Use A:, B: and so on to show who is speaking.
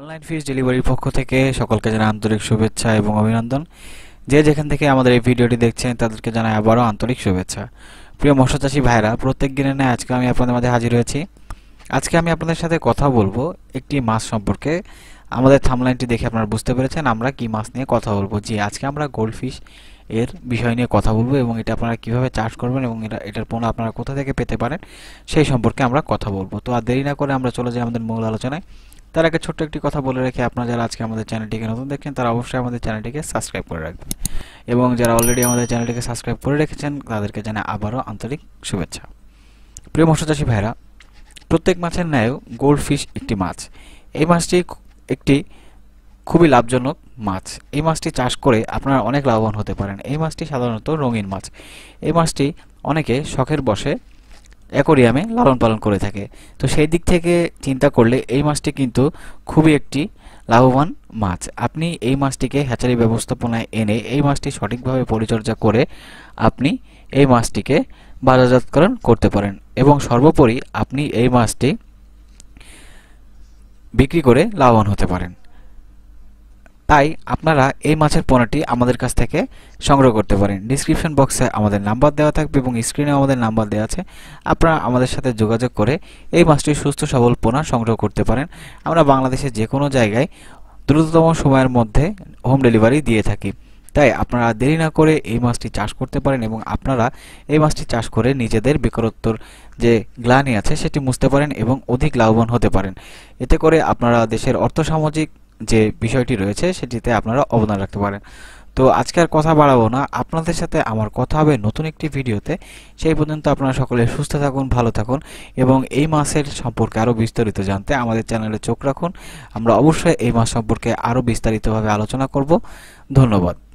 A: online ফিস ডেলিভারির পক্ষ থেকে সকলকে জানাই আন্তরিক শুভেচ্ছা এবং অভিনন্দন যে যেখান থেকে আমাদের এই ভিডিওটি দেখছেন তাদেরকে জানাই আবারও আন্তরিক শুভেচ্ছা প্রিয় মৎস্যচাষী ভাইরা প্রত্যেক দিনে নেয় আজকে আমি আপনাদের মাঝে হাজির হয়েছি আজকে আমি আপনাদের সাথে কথা বলবো একটি মাছ সম্পর্কে আমাদের থামলাইনটি দেখে আপনারা বুঝতে পেরেছেন আমরা কি মাছ নিয়ে কথা বলবো যে আজকে আমরা গোল্ডফিশ এর বিষয় নিয়ে কথা বলবো এবং এটা আপনারা কীভাবে চাষ করবেন এবং এটা এটার পণ্য আপনারা কোথা থেকে পেতে পারেন সেই সম্পর্কে আমরা কথা বলবো তো আর দেরি না করে আমরা চলে যাই আমাদের মূল আলোচনায় তার আগে ছোট্ট একটি কথা বলে রেখে আপনারা যারা আজকে আমাদের চ্যানেলটিকে নতুন দেখছেন তারা অবশ্যই আমাদের চ্যানেলটিকে সাবস্ক্রাইব করে রাখবেন এবং যারা অলরেডি আমাদের চ্যানেলটিকে সাবস্ক্রাইব করে রেখেছেন তাদেরকে জানাই আবারও আন্তরিক শুভেচ্ছা প্রিয় মৎস্যচাষী ভাইরা প্রত্যেক মাছের ন্যায় ফিশ একটি মাছ এই মাছটি একটি খুবই লাভজনক মাছ এই মাছটি চাষ করে আপনারা অনেক লাভবান হতে পারেন এই মাছটি সাধারণত রঙিন মাছ এই মাছটি অনেকে শখের বসে অ্যাকোরিয়ামে লালন পালন করে থাকে তো সেই দিক থেকে চিন্তা করলে এই মাছটি কিন্তু খুবই একটি লাভবান মাছ আপনি এই মাছটিকে হ্যাচারি ব্যবস্থাপনায় এনে এই মাছটি সঠিকভাবে পরিচর্যা করে আপনি এই মাছটিকে বাজারজাতকরণ করতে পারেন এবং সর্বোপরি আপনি এই মাছটি বিক্রি করে লাভবান হতে পারেন তাই আপনারা এই মাছের পণ্যটি আমাদের কাছ থেকে সংগ্রহ করতে পারেন ডিসক্রিপশন বক্সে আমাদের নাম্বার দেওয়া থাকবে এবং স্ক্রিনে আমাদের নাম্বার দেওয়া আছে আপনারা আমাদের সাথে যোগাযোগ করে এই মাছটি সুস্থ সবল পোনা সংগ্রহ করতে পারেন আমরা বাংলাদেশের যে কোনো জায়গায় দ্রুততম সময়ের মধ্যে হোম ডেলিভারি দিয়ে থাকি তাই আপনারা দেরি না করে এই মাছটি চাষ করতে পারেন এবং আপনারা এই মাছটি চাষ করে নিজেদের বেকারত্বর যে গ্লানি আছে সেটি মুছতে পারেন এবং অধিক লাভবান হতে পারেন এতে করে আপনারা দেশের অর্থসামাজিক যে বিষয়টি রয়েছে সেটিতে আপনারা অবদান রাখতে পারেন তো আজকে আর কথা বাড়াবো না আপনাদের সাথে আমার কথা হবে নতুন একটি ভিডিওতে সেই পর্যন্ত আপনারা সকলে সুস্থ থাকুন ভালো থাকুন এবং এই মাসের সম্পর্কে আরও বিস্তারিত জানতে আমাদের চ্যানেলে চোখ রাখুন আমরা অবশ্যই এই মাস সম্পর্কে আরও বিস্তারিতভাবে আলোচনা করব ধন্যবাদ